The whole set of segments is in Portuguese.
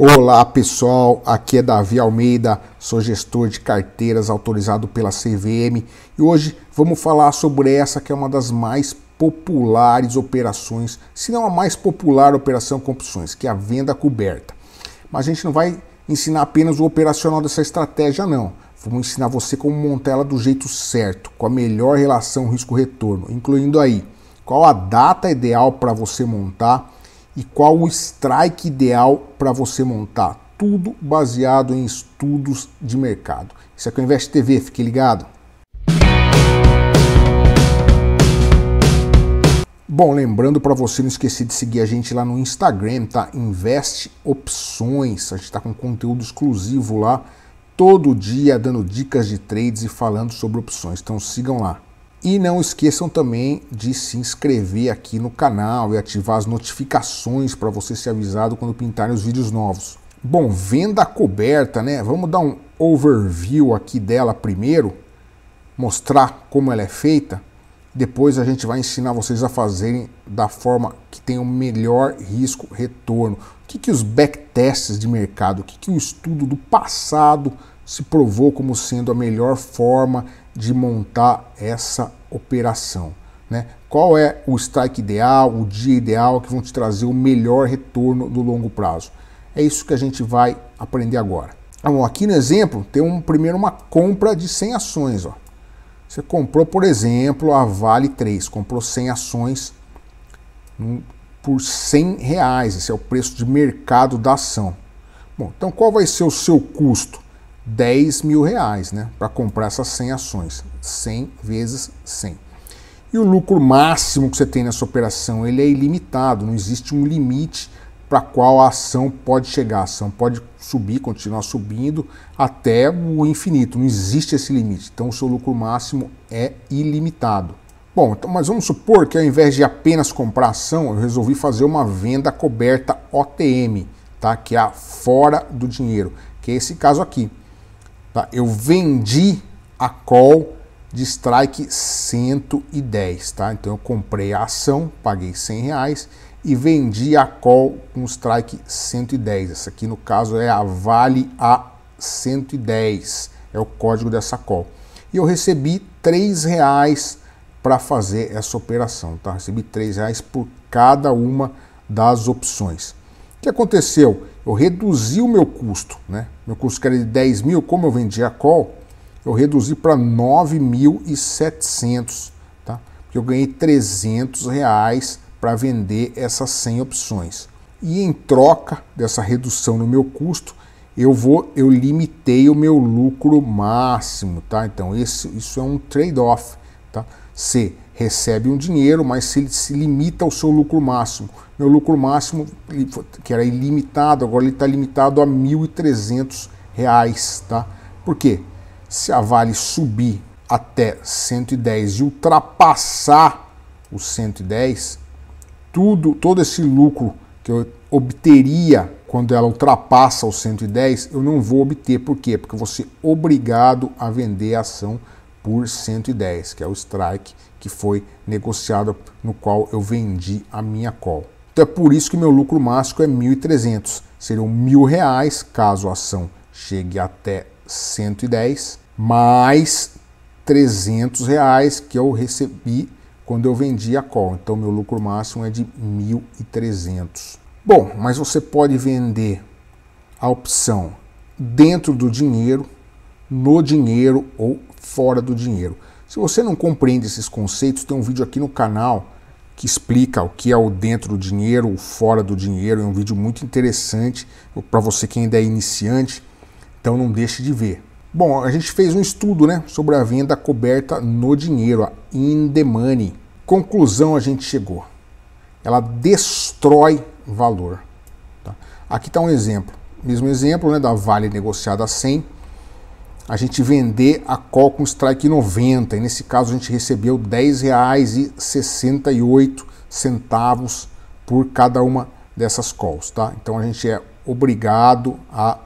Olá pessoal, aqui é Davi Almeida, sou gestor de carteiras autorizado pela CVM e hoje vamos falar sobre essa que é uma das mais populares operações, se não a mais popular operação com opções, que é a venda coberta. Mas a gente não vai ensinar apenas o operacional dessa estratégia não. Vamos ensinar você como montar ela do jeito certo, com a melhor relação risco-retorno, incluindo aí qual a data ideal para você montar e qual o strike ideal para você montar. Tudo baseado em estudos de mercado. Isso aqui é o Invest TV, fique ligado. Bom, lembrando para você não esquecer de seguir a gente lá no Instagram, tá? Investe Opções. A gente está com conteúdo exclusivo lá todo dia, dando dicas de trades e falando sobre opções. Então sigam lá. E não esqueçam também de se inscrever aqui no canal e ativar as notificações para você ser avisado quando pintarem os vídeos novos. Bom, venda coberta, né? Vamos dar um overview aqui dela primeiro, mostrar como ela é feita. Depois a gente vai ensinar vocês a fazerem da forma que tem o melhor risco-retorno. O que, que os backtests de mercado, o que, que o estudo do passado se provou como sendo a melhor forma de montar essa operação. Né? Qual é o strike ideal, o dia ideal que vão te trazer o melhor retorno do longo prazo? É isso que a gente vai aprender agora. Ah, bom, aqui no exemplo tem um, primeiro uma compra de 100 ações. Ó. Você comprou, por exemplo, a Vale 3, comprou 100 ações por 100 reais. Esse é o preço de mercado da ação. Bom, então qual vai ser o seu custo? 10 mil reais né, para comprar essas 100 ações. 100 vezes 100. E o lucro máximo que você tem nessa operação ele é ilimitado, não existe um limite para qual a ação pode chegar. A ação pode subir, continuar subindo até o infinito, não existe esse limite. Então o seu lucro máximo é ilimitado. Bom, então, mas vamos supor que ao invés de apenas comprar ação, eu resolvi fazer uma venda coberta OTM, tá? que é a fora do dinheiro, que é esse caso aqui. Tá? Eu vendi a call de strike 110, tá? Então eu comprei a ação, paguei 100 reais e vendi a call com strike 110. Essa aqui no caso é a Vale A110, é o código dessa call. E eu recebi 3 reais para fazer essa operação, tá? Recebi 3 reais por cada uma das opções. O que aconteceu? eu reduzi o meu custo. Né? Meu custo que era de 10 mil, como eu vendia a call, eu reduzi para 9.700, tá? porque eu ganhei 300 reais para vender essas 100 opções. E em troca dessa redução no meu custo, eu vou, eu limitei o meu lucro máximo, tá? Então esse, isso é um trade-off, tá? Se recebe um dinheiro, mas se, ele se limita ao seu lucro máximo. Meu lucro máximo, que era ilimitado, agora ele está limitado a R$ 1.300. Tá? Por quê? Se a Vale subir até 110 e ultrapassar os 110, tudo, todo esse lucro que eu obteria quando ela ultrapassa os 110, eu não vou obter. Por quê? Porque você é obrigado a vender a ação por 110, que é o strike que foi negociado no qual eu vendi a minha call. Então é por isso que meu lucro máximo é 1.300, seriam mil reais caso a ação chegue até 110, mais 300 reais que eu recebi quando eu vendi a call. Então meu lucro máximo é de 1.300. Bom, mas você pode vender a opção dentro do dinheiro no dinheiro ou fora do dinheiro. Se você não compreende esses conceitos, tem um vídeo aqui no canal que explica o que é o dentro do dinheiro, o fora do dinheiro. É um vídeo muito interessante para você que ainda é iniciante, então não deixe de ver. Bom, a gente fez um estudo né, sobre a venda coberta no dinheiro, a in the money. Conclusão a gente chegou. Ela destrói valor. Tá? Aqui está um exemplo. Mesmo exemplo né, da Vale negociada a 100 a gente vender a call com strike 90. E nesse caso a gente recebeu R$ 10,68 por cada uma dessas calls, tá? Então a gente é obrigado a,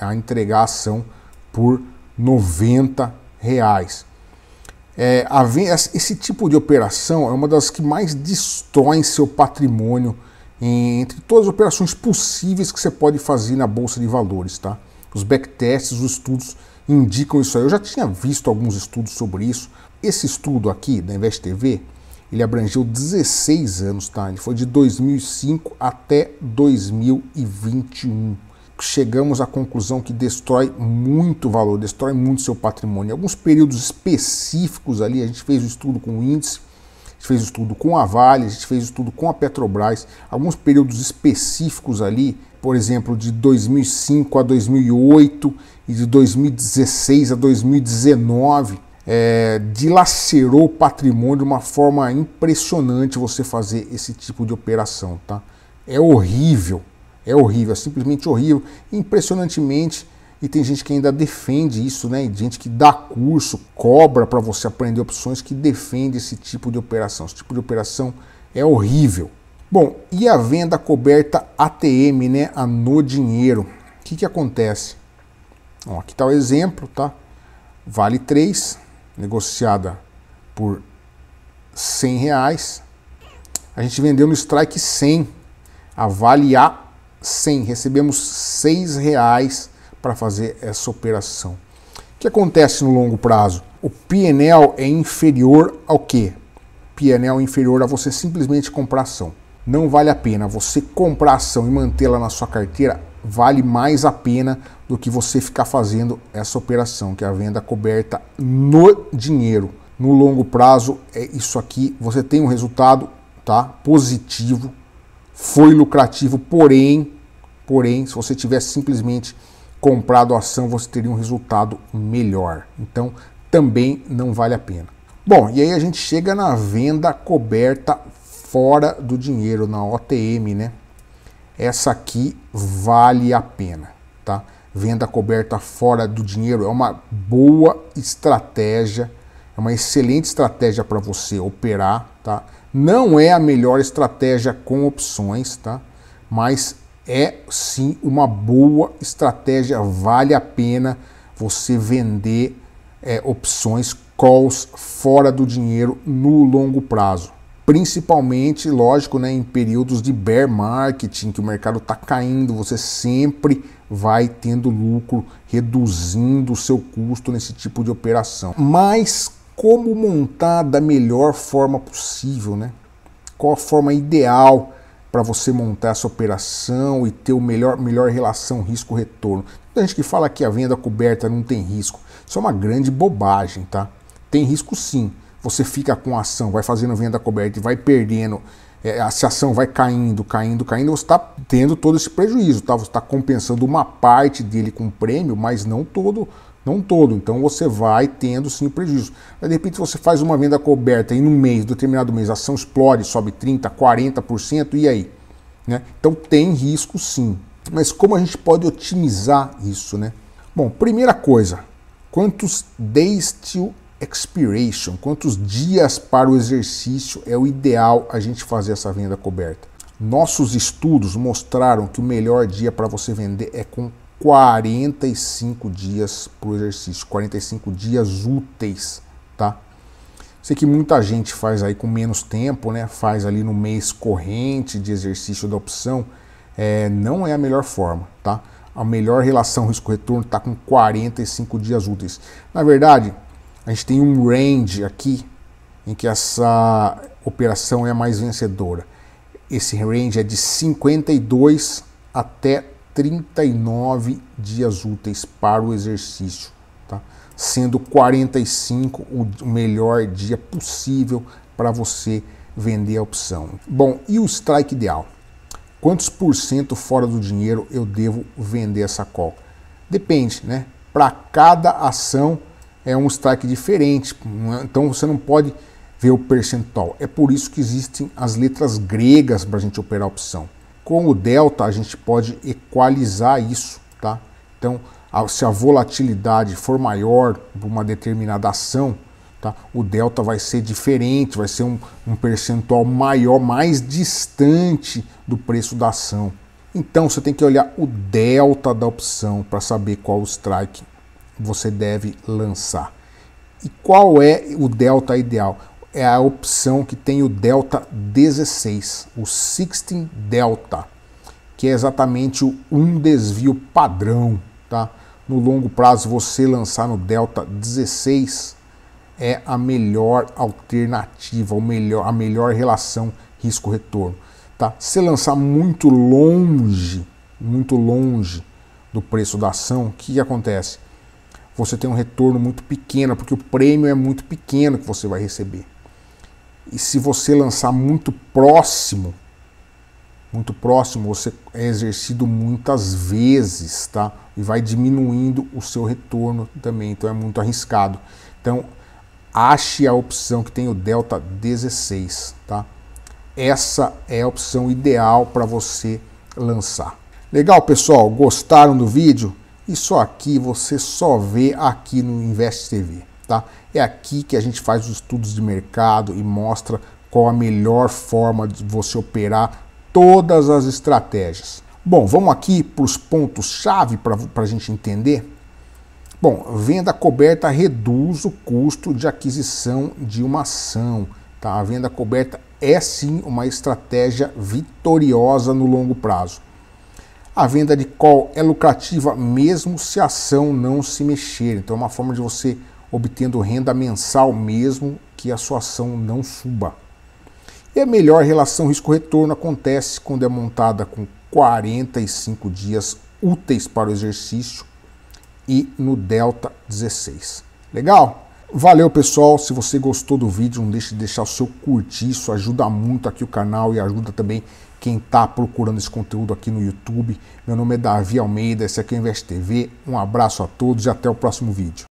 a entregar a ação por 90 reais. É, esse tipo de operação é uma das que mais destroem seu patrimônio entre todas as operações possíveis que você pode fazer na bolsa de valores, tá? Os backtests, os estudos indicam isso aí. Eu já tinha visto alguns estudos sobre isso. Esse estudo aqui da Invest TV, ele abrangeu 16 anos, tá? Ele foi de 2005 até 2021. Chegamos à conclusão que destrói muito valor, destrói muito seu patrimônio. alguns períodos específicos ali, a gente fez o um estudo com o índice gente fez estudo com a Vale, a gente fez estudo com a Petrobras, alguns períodos específicos ali, por exemplo, de 2005 a 2008 e de 2016 a 2019, é, dilacerou o patrimônio de uma forma impressionante você fazer esse tipo de operação, tá? É horrível, é horrível, é simplesmente horrível. Impressionantemente, e tem gente que ainda defende isso, né? gente que dá curso, cobra para você aprender opções, que defende esse tipo de operação. Esse tipo de operação é horrível. Bom, e a venda coberta ATM, né? A no dinheiro. O que, que acontece? Bom, aqui está o exemplo, tá? Vale 3, negociada por 100 reais. A gente vendeu no strike 100, a Vale A 100. Recebemos 6 reais para fazer essa operação. O que acontece no longo prazo? O PNL é inferior ao quê? PNL é inferior a você simplesmente comprar ação. Não vale a pena. Você comprar ação e mantê-la na sua carteira vale mais a pena do que você ficar fazendo essa operação, que é a venda coberta no dinheiro. No longo prazo, é isso aqui. Você tem um resultado tá? positivo, foi lucrativo, porém, porém, se você tivesse simplesmente comprado a ação, você teria um resultado melhor. Então, também não vale a pena. Bom, e aí a gente chega na venda coberta fora do dinheiro, na OTM, né? Essa aqui vale a pena, tá? Venda coberta fora do dinheiro é uma boa estratégia, é uma excelente estratégia para você operar, tá? Não é a melhor estratégia com opções, tá? Mas é sim uma boa estratégia, vale a pena você vender é, opções calls fora do dinheiro no longo prazo. Principalmente, lógico, né, em períodos de bear marketing, que o mercado está caindo, você sempre vai tendo lucro, reduzindo o seu custo nesse tipo de operação. Mas como montar da melhor forma possível, né? Qual a forma ideal para você montar essa operação e ter o melhor, melhor relação risco-retorno. Tem gente que fala que a venda coberta não tem risco. Isso é uma grande bobagem, tá? Tem risco sim. Você fica com a ação, vai fazendo venda coberta e vai perdendo. É, se a ação vai caindo, caindo, caindo, você está tendo todo esse prejuízo, tá? Você está compensando uma parte dele com prêmio, mas não todo não todo. Então você vai tendo sim prejuízo. Aí, de repente você faz uma venda coberta e no mês, determinado mês, a ação explode, sobe 30%, 40%, e aí? Né? Então tem risco sim. Mas como a gente pode otimizar isso? Né? Bom, primeira coisa, quantos days till expiration, quantos dias para o exercício é o ideal a gente fazer essa venda coberta? Nossos estudos mostraram que o melhor dia para você vender é com 45 dias para o exercício, 45 dias úteis, tá? Sei que muita gente faz aí com menos tempo, né? Faz ali no mês corrente de exercício da opção, é, não é a melhor forma, tá? A melhor relação risco-retorno está com 45 dias úteis. Na verdade, a gente tem um range aqui em que essa operação é a mais vencedora. Esse range é de 52 até 39 dias úteis para o exercício, tá? sendo 45 o melhor dia possível para você vender a opção. Bom, e o strike ideal? Quantos por cento fora do dinheiro eu devo vender essa call? Depende, né? Para cada ação é um strike diferente, é? então você não pode ver o percentual. É por isso que existem as letras gregas para a gente operar a opção. Com o delta, a gente pode equalizar isso, tá? Então, se a volatilidade for maior para uma determinada ação, tá? o delta vai ser diferente, vai ser um, um percentual maior, mais distante do preço da ação. Então, você tem que olhar o delta da opção para saber qual strike você deve lançar. E qual é o delta ideal? é a opção que tem o delta 16, o 16 delta, que é exatamente o um desvio padrão, tá? No longo prazo você lançar no delta 16 é a melhor alternativa, o melhor, a melhor relação risco-retorno, tá? Se lançar muito longe, muito longe do preço da ação, o que, que acontece? Você tem um retorno muito pequeno, porque o prêmio é muito pequeno que você vai receber. E se você lançar muito próximo, muito próximo, você é exercido muitas vezes, tá? E vai diminuindo o seu retorno também, então é muito arriscado. Então, ache a opção que tem o delta 16, tá? Essa é a opção ideal para você lançar. Legal, pessoal? Gostaram do vídeo? Isso aqui você só vê aqui no Invest TV. Tá? É aqui que a gente faz os estudos de mercado e mostra qual a melhor forma de você operar todas as estratégias. Bom, vamos aqui para os pontos-chave para a gente entender. Bom, venda coberta reduz o custo de aquisição de uma ação. Tá? A venda coberta é sim uma estratégia vitoriosa no longo prazo. A venda de call é lucrativa mesmo se a ação não se mexer. Então é uma forma de você obtendo renda mensal mesmo que a sua ação não suba. E a melhor relação risco-retorno acontece quando é montada com 45 dias úteis para o exercício e no delta 16. Legal? Valeu, pessoal. Se você gostou do vídeo, não deixe de deixar o seu curtir, isso ajuda muito aqui o canal e ajuda também quem está procurando esse conteúdo aqui no YouTube. Meu nome é Davi Almeida, esse aqui é o Invest TV. Um abraço a todos e até o próximo vídeo.